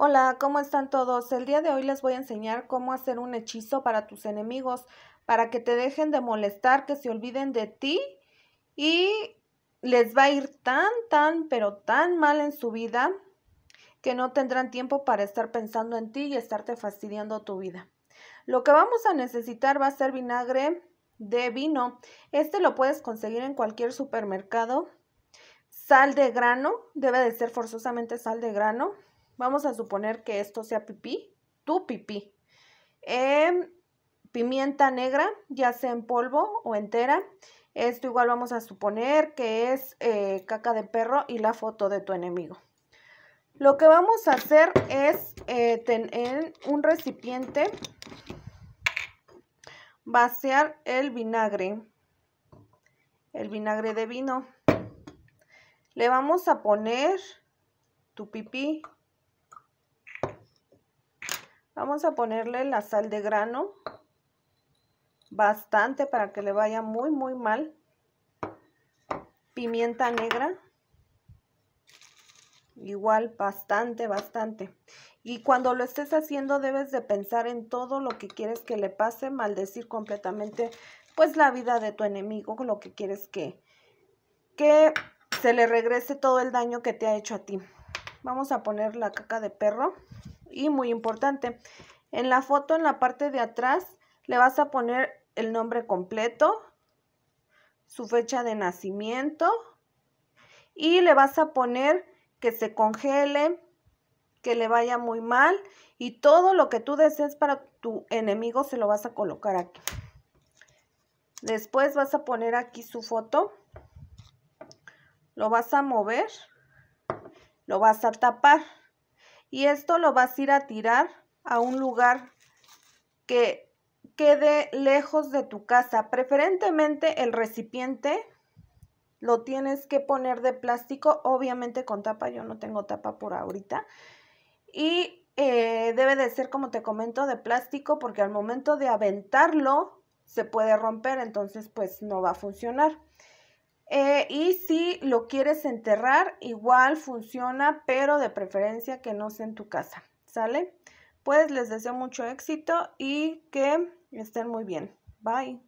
Hola, ¿cómo están todos? El día de hoy les voy a enseñar cómo hacer un hechizo para tus enemigos, para que te dejen de molestar, que se olviden de ti y les va a ir tan, tan, pero tan mal en su vida que no tendrán tiempo para estar pensando en ti y estarte fastidiando tu vida. Lo que vamos a necesitar va a ser vinagre de vino. Este lo puedes conseguir en cualquier supermercado. Sal de grano, debe de ser forzosamente sal de grano Vamos a suponer que esto sea pipí, tu pipí. pimienta negra, ya sea en polvo o entera. Esto igual vamos a suponer que es eh, caca de perro y la foto de tu enemigo. Lo que vamos a hacer es eh, tener un recipiente vaciar el vinagre, el vinagre de vino. Le vamos a poner tu pipí, Vamos a ponerle la sal de grano, bastante para que le vaya muy, muy mal. Pimienta negra, igual bastante, bastante. Y cuando lo estés haciendo debes de pensar en todo lo que quieres que le pase, maldecir completamente pues la vida de tu enemigo, lo que quieres que, que se le regrese todo el daño que te ha hecho a ti. Vamos a poner la caca de perro y muy importante. En la foto, en la parte de atrás, le vas a poner el nombre completo, su fecha de nacimiento y le vas a poner que se congele, que le vaya muy mal y todo lo que tú desees para tu enemigo se lo vas a colocar aquí. Después vas a poner aquí su foto, lo vas a mover, lo vas a tapar y esto lo vas a ir a tirar a un lugar que quede lejos de tu casa. Preferentemente el recipiente lo tienes que poner de plástico, obviamente con tapa, yo no tengo tapa por ahorita. Y eh, debe de ser, como te comento, de plástico porque al momento de aventarlo se puede romper, entonces pues no va a funcionar. Eh, y si lo quieres enterrar, igual funciona, pero de preferencia que no sea en tu casa, ¿sale? Pues les deseo mucho éxito y que estén muy bien. Bye.